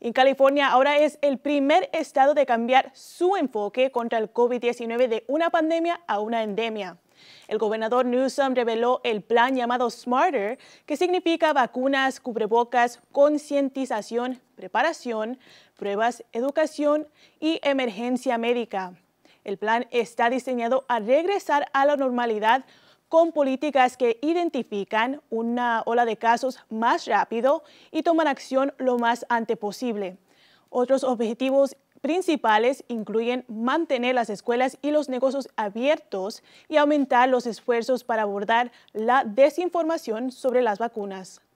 En California ahora es el primer estado de cambiar su enfoque contra el COVID-19 de una pandemia a una endemia. El gobernador Newsom reveló el plan llamado Smarter, que significa vacunas, cubrebocas, concientización, preparación, pruebas, educación y emergencia médica. El plan está diseñado a regresar a la normalidad con políticas que identifican una ola de casos más rápido y toman acción lo más antes posible. Otros objetivos principales incluyen mantener las escuelas y los negocios abiertos y aumentar los esfuerzos para abordar la desinformación sobre las vacunas.